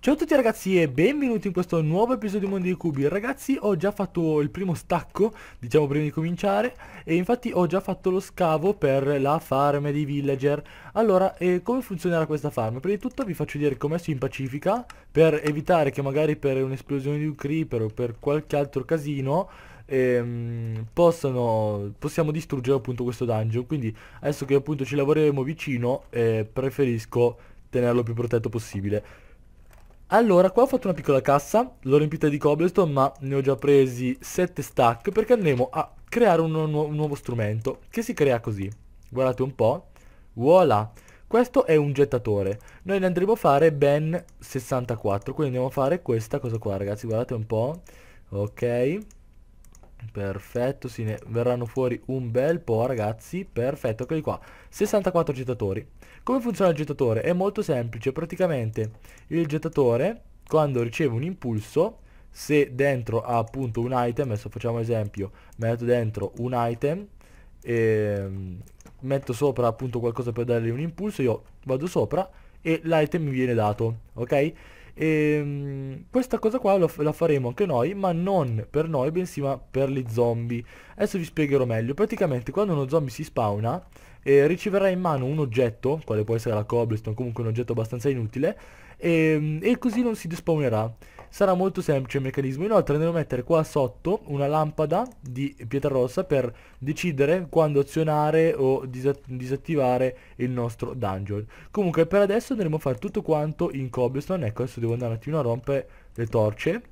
Ciao a tutti ragazzi e benvenuti in questo nuovo episodio di Mondi dei Cubi Ragazzi ho già fatto il primo stacco, diciamo prima di cominciare E infatti ho già fatto lo scavo per la farm dei villager Allora, eh, come funzionerà questa farm? Prima di tutto vi faccio vedere come è messo in pacifica Per evitare che magari per un'esplosione di un creeper o per qualche altro casino ehm, possono, possiamo distruggere appunto questo dungeon quindi adesso che appunto ci lavoreremo vicino eh, preferisco tenerlo più protetto possibile allora, qua ho fatto una piccola cassa, l'ho riempita di cobblestone, ma ne ho già presi 7 stack, perché andremo a creare un, nu un, nuovo strumento, che si crea così. Guardate un po'. Voilà! Questo è un gettatore. Noi ne andremo a fare ben 64, quindi andiamo a fare questa cosa qua, ragazzi, guardate un po'. Ok. Perfetto, sì, ne verranno fuori un bel po' ragazzi, perfetto, eccoli qua, 64 gettatori. Come funziona il gettatore? È molto semplice, praticamente il gettatore quando riceve un impulso, se dentro ha appunto un item, adesso facciamo esempio, metto dentro un item e ehm, metto sopra appunto qualcosa per dargli un impulso, io vado sopra e l'item mi viene dato, ok? E, ehm, questa cosa qua la, faremo anche noi, ma non per noi, bensì ma per gli zombie. Adesso vi spiegherò meglio. Praticamente quando uno zombie si spawna, eh, riceverà in mano un oggetto, quale può essere la cobblestone, comunque un oggetto abbastanza inutile, e, ehm, e così non si despawnerà sarà molto semplice il meccanismo inoltre andremo a mettere qua sotto una lampada di pietra rossa per decidere quando azionare o disat disattivare il nostro dungeon comunque per adesso andremo a fare tutto quanto in cobblestone ecco adesso devo andare un attimo a rompere le torce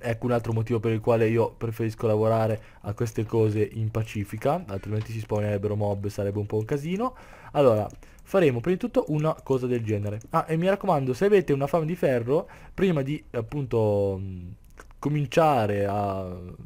Ecco un altro motivo per il quale io preferisco lavorare a queste cose in pacifica, altrimenti si spawnerebbero mob, sarebbe un po' un casino. Allora, faremo prima di tutto una cosa del genere. Ah, e mi raccomando, se avete una fame di ferro, prima di appunto mh, mm, cominciare a,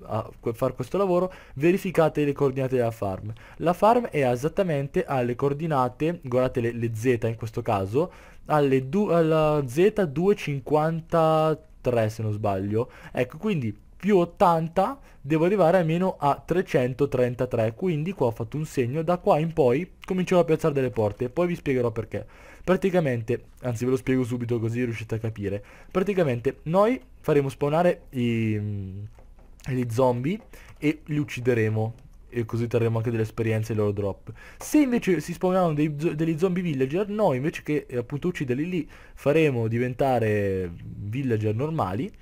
a fare questo lavoro, verificate le coordinate della farm. La farm è esattamente alle coordinate, guardate le, le Z in questo caso, alle alla Z253 se non sbaglio. Ecco, quindi più 80 devo arrivare almeno a 333 quindi qua ho fatto un segno da qua in poi comincerò a piazzare delle porte e poi vi spiegherò perché praticamente anzi ve lo spiego subito così riuscite a capire praticamente noi faremo spawnare i, gli zombie e li uccideremo e così terremo anche delle esperienze e loro drop. Se invece si spawnano dei, degli zombie villager, noi invece che appunto ucciderli lì faremo diventare villager normali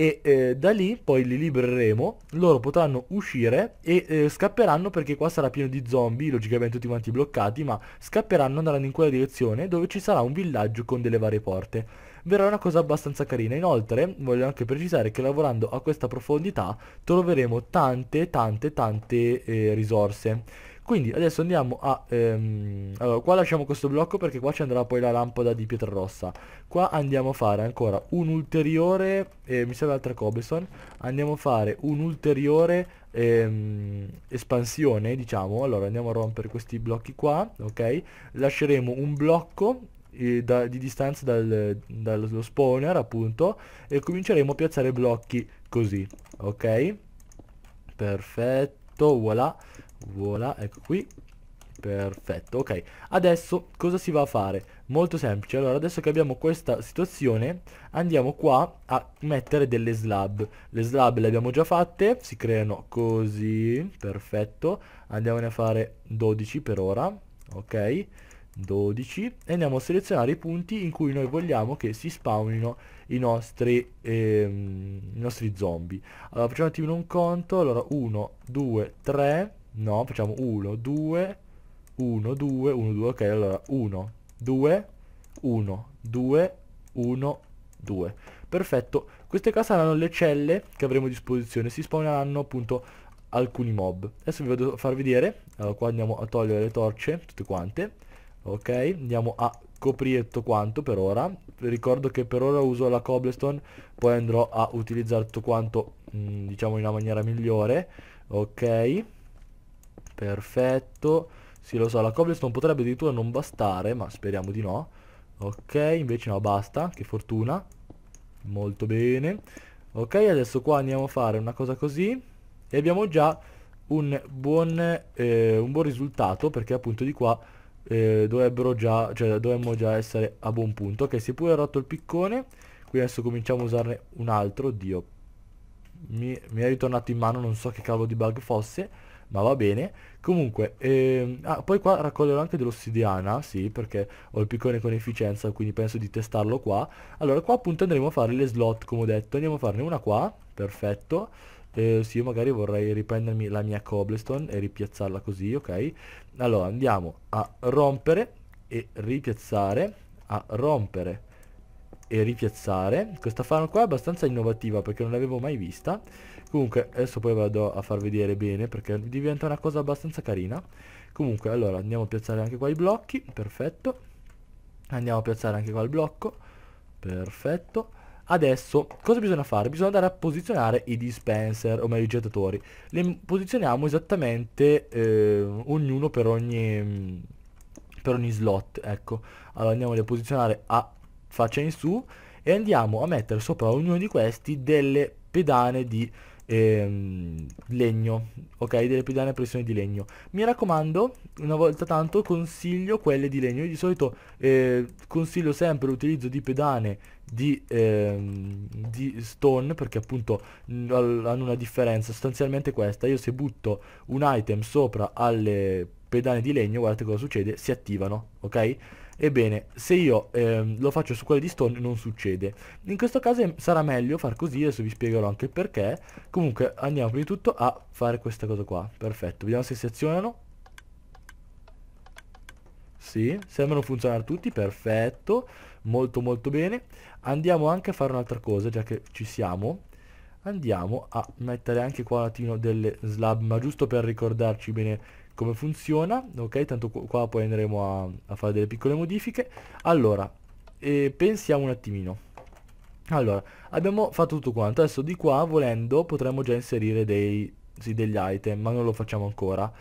e eh, da lì poi li libereremo, loro potranno uscire e eh, scapperanno perché qua sarà pieno di zombie, logicamente tutti quanti bloccati, ma scapperanno andranno in quella direzione dove ci sarà un villaggio con delle varie porte. Verrà una cosa abbastanza carina, inoltre voglio anche precisare che lavorando a questa profondità troveremo tante tante tante eh, risorse quindi adesso andiamo a ehm, allora qua lasciamo questo blocco perché qua ci andrà poi la lampada di pietra rossa qua andiamo a fare ancora un ulteriore eh, mi serve altra cobblestone andiamo a fare un'ulteriore ehm, espansione diciamo allora andiamo a rompere questi blocchi qua ok lasceremo un blocco eh, da, di distanza dal, dallo spawner appunto e cominceremo a piazzare blocchi così ok perfetto voilà Voilà, ecco qui. Perfetto, ok. Adesso cosa si va a fare? Molto semplice. Allora, adesso che abbiamo questa situazione, andiamo qua a mettere delle slab. Le slab le abbiamo già fatte, si creano così, perfetto. Andiamone a fare 12 per ora, ok. 12 e andiamo a selezionare i punti in cui noi vogliamo che si spawnino i nostri, ehm, i nostri zombie. Allora, facciamo un attimo un conto. Allora, 1, 2, 3... No, facciamo 1, 2, 1, 2, 1, 2, ok, allora 1, 2, 1, 2, 1, 2. Perfetto, queste qua saranno le celle che avremo a disposizione, si spawneranno appunto alcuni mob. Adesso vi vado a far vedere, allora qua andiamo a togliere le torce, tutte quante, ok, andiamo a coprire tutto quanto per ora, ricordo che per ora uso la cobblestone, poi andrò a utilizzare tutto quanto mh, mm, diciamo in una maniera migliore, ok, Perfetto. Sì, lo so, la cobblestone potrebbe addirittura non bastare, ma speriamo di no. Ok, invece no, basta, che fortuna. Molto bene. Ok, adesso qua andiamo a fare una cosa così. E abbiamo già un buon, eh, un buon risultato, perché appunto di qua eh, dovrebbero già, cioè dovremmo già essere a buon punto. Ok, si è pure rotto il piccone. Qui adesso cominciamo a usarne un altro, Oddio Mi, mi è ritornato in mano, non so che cavolo di bug fosse ma va bene. Comunque, ehm, ah, poi qua raccoglierò anche dell'ossidiana, sì, perché ho il piccone con efficienza, quindi penso di testarlo qua. Allora, qua appunto andremo a fare le slot, come ho detto, andiamo a farne una qua, perfetto. Eh, sì, io magari vorrei riprendermi la mia cobblestone e ripiazzarla così, ok? Allora, andiamo a rompere e ripiazzare, a rompere e ripiazzare questa farm qua è abbastanza innovativa perché non l'avevo mai vista comunque adesso poi vado a far vedere bene perché diventa una cosa abbastanza carina comunque allora andiamo a piazzare anche qua i blocchi perfetto andiamo a piazzare anche qua il blocco perfetto Adesso, cosa bisogna fare? Bisogna andare a posizionare i dispenser, o meglio i gettatori. Li posizioniamo esattamente eh, ognuno per ogni, per ogni slot, ecco. Allora andiamo a posizionare a faccia in su e andiamo a mettere sopra ognuno di questi delle pedane di ehm, legno ok delle pedane a pressione di legno mi raccomando una volta tanto consiglio quelle di legno io di solito eh, consiglio sempre l'utilizzo di pedane di, ehm, di stone perché appunto hanno una differenza sostanzialmente questa io se butto un item sopra alle pedane di legno guardate cosa succede si attivano ok Ebbene, se io eh, lo faccio su quelle di stone non succede. In questo caso sarà meglio far così, adesso vi spiegherò anche il perché. Comunque andiamo prima di tutto a fare questa cosa qua. Perfetto, vediamo se si azionano. Sì, sembrano funzionare tutti, perfetto. Molto molto bene. Andiamo anche a fare un'altra cosa, già che ci siamo. Andiamo a mettere anche qua un attimo delle slab, ma giusto per ricordarci bene come funziona ok tanto qua poi andremo a, a fare delle piccole modifiche allora eh, pensiamo un attimino allora abbiamo fatto tutto quanto adesso di qua volendo potremmo già inserire dei, sì, degli item ma non lo facciamo ancora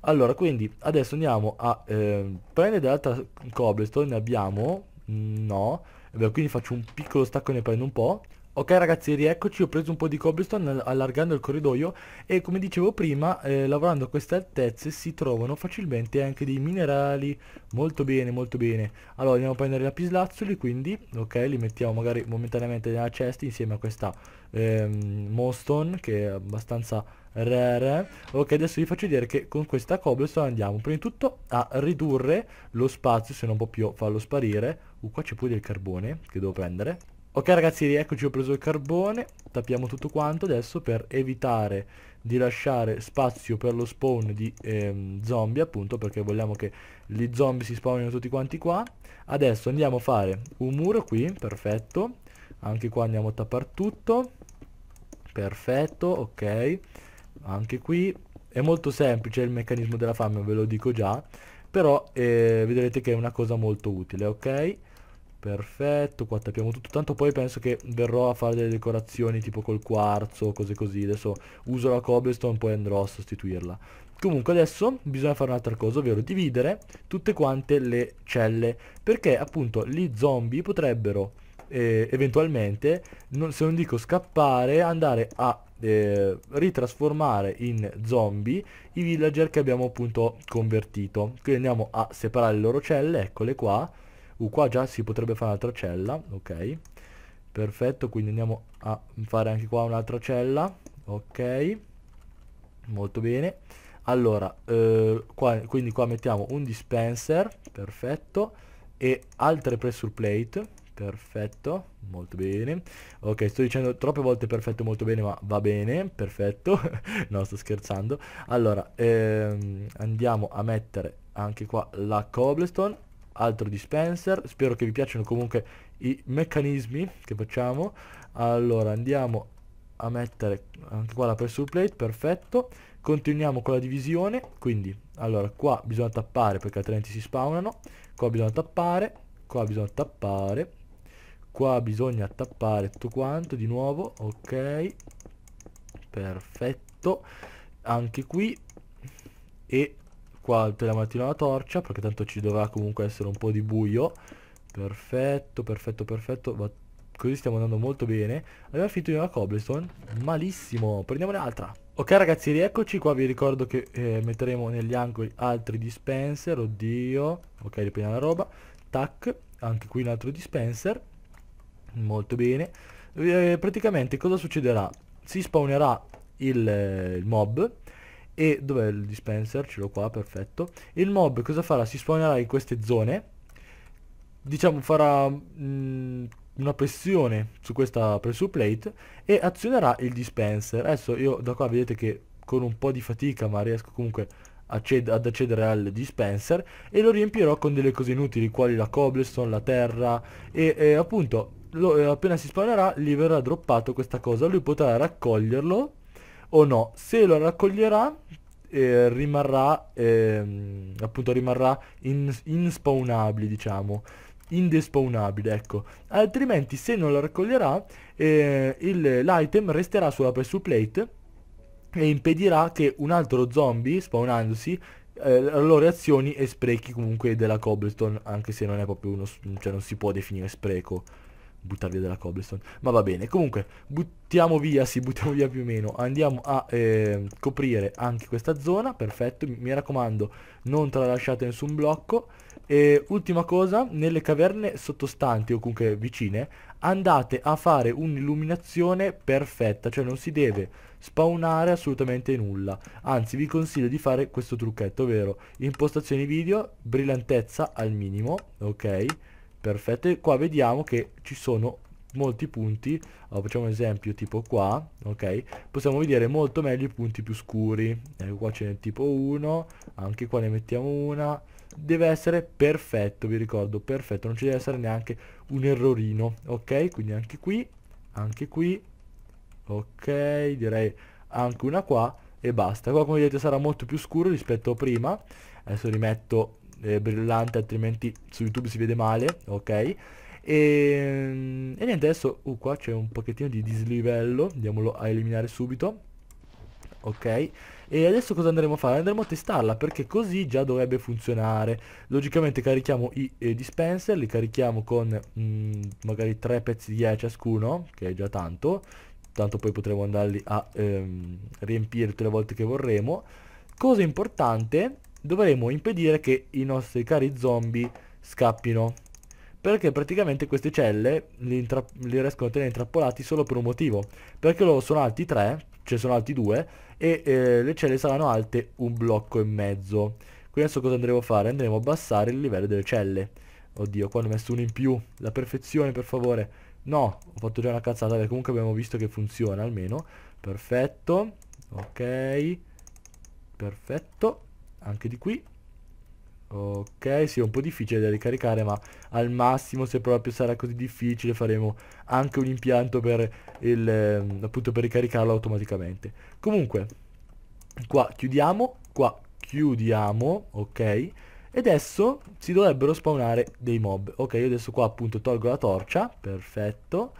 allora quindi adesso andiamo a eh, prendere dall'altra cobblestone ne abbiamo mm, no quindi faccio un piccolo stacco e ne prendo un po' Ok ragazzi rieccoci, ho preso un po' di cobblestone allargando il corridoio e come dicevo prima eh, lavorando a queste altezze si trovano facilmente anche dei minerali molto bene molto bene allora andiamo a prendere i lapislazzuli quindi ok li mettiamo magari momentaneamente nella cesta insieme a questa ehm, Moston che è abbastanza rare ok adesso vi faccio vedere che con questa cobblestone andiamo prima di tutto a ridurre lo spazio se non può più farlo sparire uh qua c'è pure del carbone che devo prendere Ok ragazzi, eccoci, ho preso il carbone, tappiamo tutto quanto adesso per evitare di lasciare spazio per lo spawn di ehm, zombie appunto perché vogliamo che gli zombie si spawnino tutti quanti qua. Adesso andiamo a fare un muro qui, perfetto, anche qua andiamo a tappare tutto, perfetto, ok, anche qui. È molto semplice il meccanismo della fame, ve lo dico già, però eh, vedrete che è una cosa molto utile, ok? Perfetto, qua tappiamo tutto, tanto poi penso che verrò a fare delle decorazioni tipo col quarzo, cose così, adesso uso la cobblestone poi andrò a sostituirla. Comunque adesso bisogna fare un'altra cosa, ovvero dividere tutte quante le celle, perché appunto gli zombie potrebbero eh, eventualmente, non, se non dico scappare, andare a eh, ritrasformare in zombie i villager che abbiamo appunto convertito. Quindi andiamo a separare le loro celle, eccole qua Uh, qua già si potrebbe fare un'altra cella, ok. Perfetto, quindi andiamo a fare anche qua un'altra cella, ok. Molto bene. Allora, eh, qua, quindi qua mettiamo un dispenser, perfetto, e altre pressure plate, perfetto, molto bene. Ok, sto dicendo troppe volte perfetto, molto bene, ma va bene, perfetto. no, sto scherzando. Allora, ehm, andiamo a mettere anche qua la cobblestone altro dispenser spero che vi piacciono comunque i meccanismi che facciamo allora andiamo a mettere anche qua la pressure plate perfetto continuiamo con la divisione quindi allora qua bisogna tappare perché altrimenti si spawnano qua bisogna tappare qua bisogna tappare qua bisogna tappare tutto quanto di nuovo ok perfetto anche qui e qua tiriamo mattina la torcia perché tanto ci dovrà comunque essere un po' di buio perfetto perfetto perfetto va così stiamo andando molto bene abbiamo finito di una cobblestone malissimo prendiamo un'altra ok ragazzi rieccoci qua vi ricordo che eh, metteremo negli angoli altri dispenser oddio ok riprendiamo la roba tac anche qui un altro dispenser molto bene eh, praticamente cosa succederà si spawnerà il, eh, il mob e dov'è il dispenser? Ce l'ho qua, perfetto. Il mob cosa farà? Si spawnerà in queste zone, diciamo farà mh, mm, una pressione su questa pressure plate e azionerà il dispenser. Adesso io da qua vedete che con un po' di fatica ma riesco comunque ad accedere al dispenser e lo riempirò con delle cose inutili quali la cobblestone, la terra e, e appunto lo, appena si spawnerà gli verrà droppato questa cosa, lui potrà raccoglierlo o no. Se lo raccoglierà eh, rimarrà, eh, appunto rimarrà in, inspawnabile, diciamo indespawnabile, ecco. Altrimenti se non lo raccoglierà, eh, l'item resterà sulla pressure plate e impedirà che un altro zombie, spawnandosi, eh, lo reazioni e sprechi comunque della cobblestone, anche se non è proprio uno, cioè non si può definire spreco buttare via della cobblestone ma va bene comunque buttiamo via sì buttiamo via più o meno andiamo a eh, coprire anche questa zona perfetto mi raccomando non tralasciate nessun blocco e ultima cosa nelle caverne sottostanti o comunque vicine andate a fare un'illuminazione perfetta cioè non si deve spawnare assolutamente nulla anzi vi consiglio di fare questo trucchetto ovvero impostazioni video brillantezza al minimo ok perfetto e qua vediamo che ci sono molti punti allora, facciamo un esempio tipo qua ok possiamo vedere molto meglio i punti più scuri ecco qua ce n'è tipo uno anche qua ne mettiamo una deve essere perfetto vi ricordo perfetto non ci deve essere neanche un errorino ok quindi anche qui anche qui ok direi anche una qua e basta qua come vedete sarà molto più scuro rispetto a prima adesso rimetto eh, brillante altrimenti su youtube si vede male ok e, e niente adesso uh, qua c'è un pochettino di dislivello andiamolo a eliminare subito ok e adesso cosa andremo a fare? Andremo a testarla perché così già dovrebbe funzionare logicamente carichiamo i eh, dispenser li carichiamo con mh, mm, magari tre pezzi di A ciascuno che è già tanto tanto poi potremo andarli a ehm, riempire tutte le volte che vorremo cosa importante dovremo impedire che i nostri cari zombie scappino. Perché praticamente queste celle li, li riescono a tenere intrappolati solo per un motivo. Perché loro sono alti 3, cioè sono alti 2, e eh, le celle saranno alte un blocco e mezzo. Quindi adesso cosa andremo a fare? Andremo a abbassare il livello delle celle. Oddio, qua ne ho messo uno in più. La perfezione, per favore. No, ho fatto già una cazzata, perché comunque abbiamo visto che funziona almeno. Perfetto. Ok. Perfetto anche di qui ok sì è un po' difficile da ricaricare ma al massimo se proprio sarà così difficile faremo anche un impianto per il ehm, appunto per ricaricarlo automaticamente comunque qua chiudiamo qua chiudiamo ok e adesso si dovrebbero spawnare dei mob ok io adesso qua appunto tolgo la torcia perfetto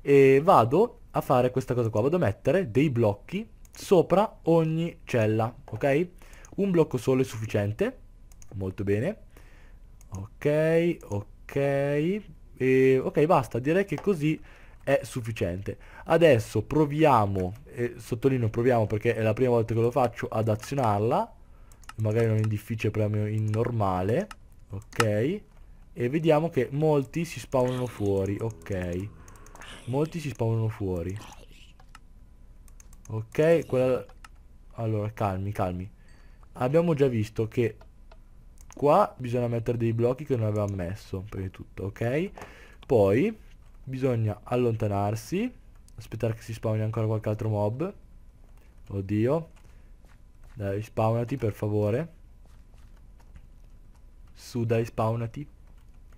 e vado a fare questa cosa qua vado a mettere dei blocchi sopra ogni cella ok un blocco solo è sufficiente. Molto bene. Ok, ok. E, ok, basta. Direi che così è sufficiente. Adesso proviamo, e sottolineo proviamo perché è la prima volta che lo faccio, ad azionarla. Magari non in difficile, premio in normale. Ok. E vediamo che molti si spawnano fuori. Ok. Molti si spawnano fuori. Ok, quella... Allora, calmi, calmi abbiamo già visto che qua bisogna mettere dei blocchi che non avevamo messo prima di tutto ok poi bisogna allontanarsi aspettare che si spawni ancora qualche altro mob oddio dai spawnati per favore su dai spawnati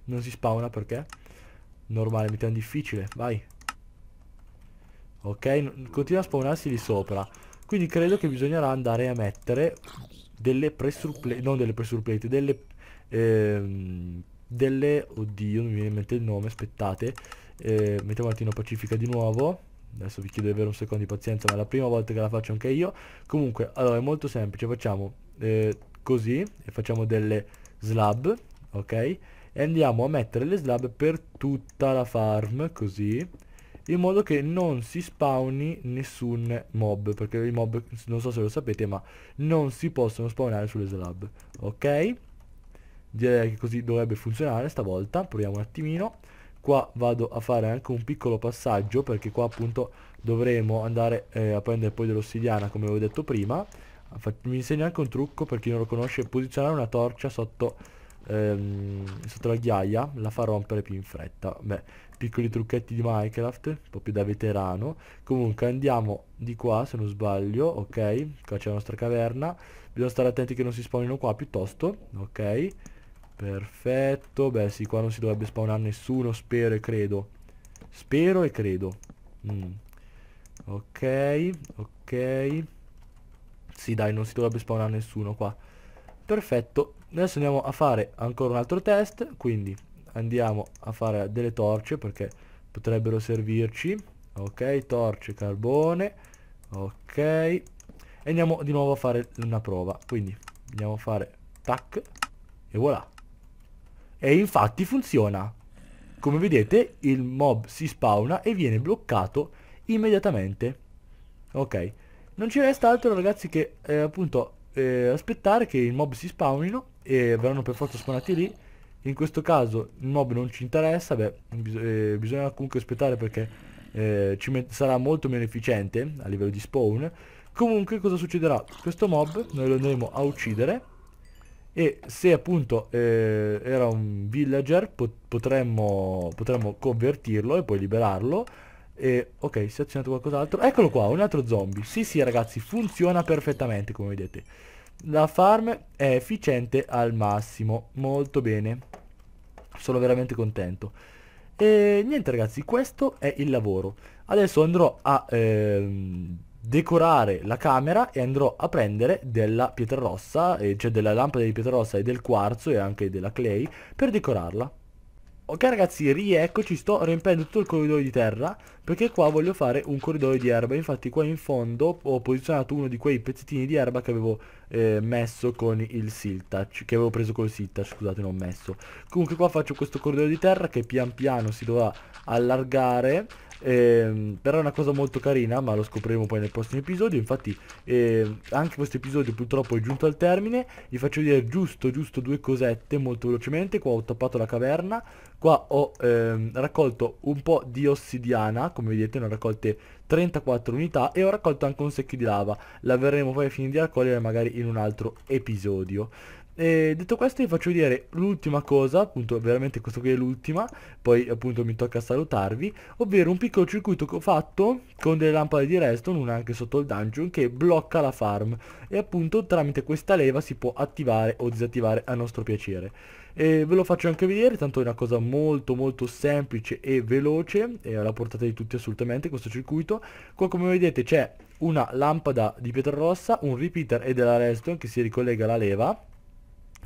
non si spawna perché normale mettiamo difficile vai ok continua a spawnarsi lì sopra quindi credo che bisognerà andare a mettere delle pressure plate, non delle pressure plate, delle, ehm, delle, oddio non mi viene in mente il nome, aspettate, eh, mettiamo un attimo pacifica di nuovo, adesso vi chiedo di avere un secondo di pazienza, ma è la prima volta che la faccio anche io, comunque, allora è molto semplice, facciamo eh, così, e facciamo delle slab, ok, e andiamo a mettere le slab per tutta la farm, così, in modo che non si spawni nessun mob perché i mob non so se lo sapete ma non si possono spawnare sulle slab ok direi che così dovrebbe funzionare stavolta proviamo un attimino qua vado a fare anche un piccolo passaggio perché qua appunto dovremo andare eh, a prendere poi dell'ossidiana come avevo detto prima mi insegna anche un trucco per chi non lo conosce posizionare una torcia sotto ehm, sotto la ghiaia la fa rompere più in fretta. Beh, piccoli trucchetti di Minecraft, proprio da veterano. Comunque andiamo di qua se non sbaglio, ok? Qua c'è la nostra caverna. Bisogna stare attenti che non si spawnino qua piuttosto, ok? Perfetto, beh sì, qua non si dovrebbe spawnare nessuno, spero e credo. Spero e credo. Mm. Ok, ok. Sì, dai, non si dovrebbe spawnare nessuno qua. Perfetto, adesso andiamo a fare ancora un altro test quindi andiamo a fare delle torce perché potrebbero servirci ok torce carbone ok e andiamo di nuovo a fare una prova quindi andiamo a fare tac e voilà e infatti funziona come vedete il mob si spawna e viene bloccato immediatamente ok non ci resta altro ragazzi che eh, appunto eh, aspettare che il mob si spawnino e verranno per forza spawnati lì in questo caso il mob non ci interessa beh, bis eh, bisogna comunque aspettare perché eh, ci sarà molto meno efficiente a livello di spawn comunque cosa succederà questo mob noi lo andremo a uccidere e se appunto eh, era un villager pot potremmo, potremmo convertirlo e poi liberarlo e, ok si è azionato qualcos'altro eccolo qua un altro zombie sì sì ragazzi funziona perfettamente come vedete la farm è efficiente al massimo, molto bene, sono veramente contento. E niente ragazzi, questo è il lavoro. Adesso andrò a ehm, decorare la camera e andrò a prendere della pietra rossa, eh, cioè della lampada di pietra rossa e del quarzo e anche della clay per decorarla. Ok ragazzi, rieccoci, sto riempendo tutto il corridoio di terra perché qua voglio fare un corridoio di erba, infatti qua in fondo ho posizionato uno di quei pezzettini di erba che avevo eh, messo con il siltach, che avevo preso col siltach, scusate non messo. Comunque qua faccio questo corridoio di terra che pian piano si dovrà allargare ehm, però è una cosa molto carina ma lo scopriremo poi nel prossimo episodio infatti eh, anche questo episodio purtroppo è giunto al termine vi faccio vedere giusto giusto due cosette molto velocemente qua ho tappato la caverna qua ho ehm, raccolto un po' di ossidiana come vedete ne ho raccolte 34 unità e ho raccolto anche un secchio di lava la verremo poi a fine di raccogliere magari in un altro episodio e detto questo vi faccio vedere l'ultima cosa, appunto veramente questo qui è l'ultima, poi appunto mi tocca salutarvi, ovvero un piccolo circuito che ho fatto con delle lampade di redstone, una anche sotto il dungeon, che blocca la farm e appunto tramite questa leva si può attivare o disattivare a nostro piacere. E ve lo faccio anche vedere, tanto è una cosa molto molto semplice e veloce, è alla portata di tutti assolutamente questo circuito. Qua come vedete c'è una lampada di pietra rossa, un repeater e della redstone che si ricollega alla leva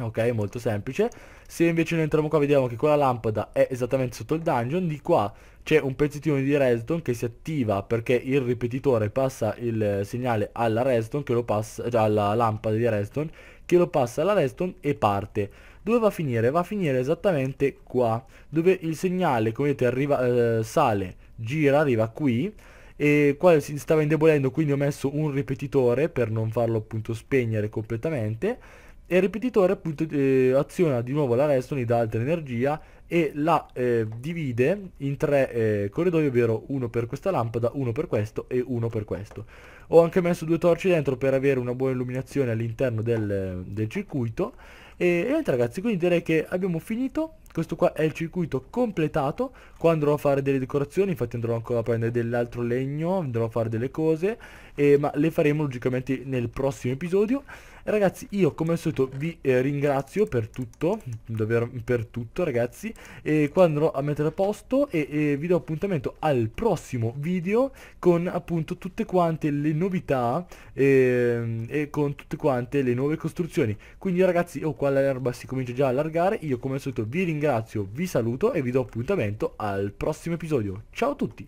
Ok, molto semplice. Se invece noi entriamo qua vediamo che quella lampada è esattamente sotto il dungeon, di qua c'è un pezzettino di redstone che si attiva perché il ripetitore passa il segnale alla redstone, che lo passa, cioè alla lampada di redstone, che lo passa alla redstone e parte. Dove va a finire? Va a finire esattamente qua, dove il segnale, come vedete, arriva, eh, sale, gira, arriva qui, e qua si stava indebolendo quindi ho messo un ripetitore per non farlo appunto spegnere completamente e il ripetitore appunto eh, aziona di nuovo la redstone da alta energia e la eh, divide in tre eh, corridoi ovvero uno per questa lampada, uno per questo e uno per questo ho anche messo due torci dentro per avere una buona illuminazione all'interno del, del, circuito e, niente ragazzi quindi direi che abbiamo finito questo qua è il circuito completato qua andrò a fare delle decorazioni infatti andrò ancora a prendere dell'altro legno andrò a fare delle cose eh, ma le faremo logicamente nel prossimo episodio Ragazzi io come al solito vi eh, ringrazio per tutto, davvero per tutto ragazzi E quando andrò a mettere a posto e, e vi do appuntamento al prossimo video Con appunto tutte quante le novità e, ehm, e con tutte quante le nuove costruzioni Quindi ragazzi oh qua l'erba si comincia già a allargare Io come al solito vi ringrazio, vi saluto e vi do appuntamento al prossimo episodio Ciao a tutti